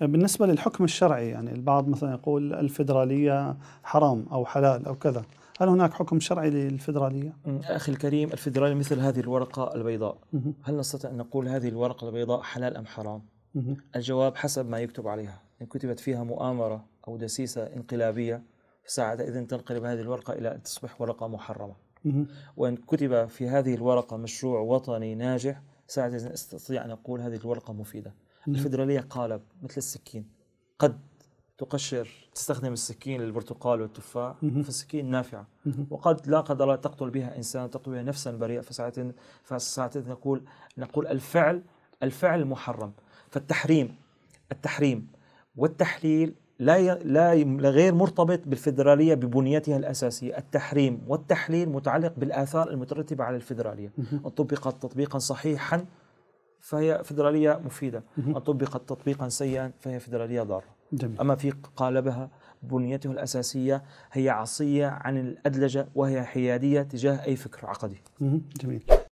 بالنسبة للحكم الشرعي يعني البعض مثلا يقول الفدرالية حرام أو حلال أو كذا هل هناك حكم شرعي للفدرالية؟ أخي الكريم الفدرالية مثل هذه الورقة البيضاء هل نستطيع أن نقول هذه الورقة البيضاء حلال أم حرام؟ الجواب حسب ما يكتب عليها إن كتبت فيها مؤامرة أو دسيسة انقلابية فساعتئذ تنقلب هذه الورقة إلى أن تصبح ورقة محرمة وإن كتب في هذه الورقة مشروع وطني ناجح ساعد استطيع ان اقول هذه الورقه مفيده نعم. الفدراليه قالب مثل السكين قد تقشر تستخدم السكين للبرتقال والتفاح فالسكين نافعة وقد لا قدر الله تقتل بها إنسان تقتل بها نفسا بريئة فساعتين فساعتين نقول نقول الفعل الفعل محرم فالتحريم التحريم والتحليل لا لا غير مرتبط بالفدراليه ببنيتها الاساسيه، التحريم والتحليل متعلق بالاثار المترتبه على الفدراليه، ان طبقت تطبيقا صحيحا فهي فدراليه مفيده، ان طبقت تطبيقا سيئا فهي فدراليه ضاره. جميل. اما في قالبها بنيته الاساسيه هي عصيه عن الادلجه وهي حياديه تجاه اي فكر عقدي. جميل.